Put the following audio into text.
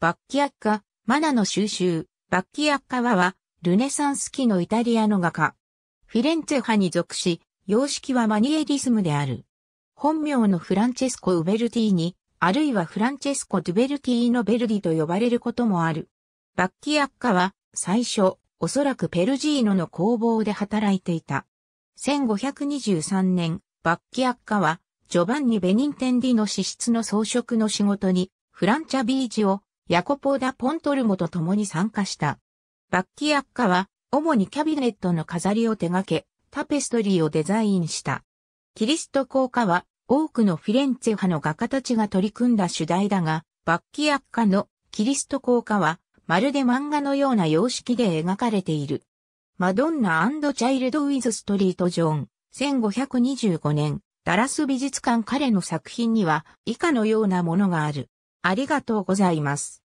バッキアッカ、マナの収集、バッキアッカはは、ルネサンス期のイタリアの画家。フィレンツェ派に属し、様式はマニエリズムである。本名のフランチェスコ・ウベルティーニ、あるいはフランチェスコ・ドゥベルティーノ・ベルディと呼ばれることもある。バッキアッカは、最初、おそらくペルジーノの工房で働いていた。1523年、バッキアッカは、ジョバンニ・ベニンテンディの資質の装飾の仕事に、フランチャビージをヤコポーダ・ポントルモと共に参加した。バッキアッカは、主にキャビネットの飾りを手掛け、タペストリーをデザインした。キリスト効果は、多くのフィレンツェ派の画家たちが取り組んだ主題だが、バッキアッカのキリスト効果は、まるで漫画のような様式で描かれている。マドンナチャイルド・ウィズ・ストリート・ジョーン、1525年、ダラス美術館彼の作品には以下のようなものがある。ありがとうございます。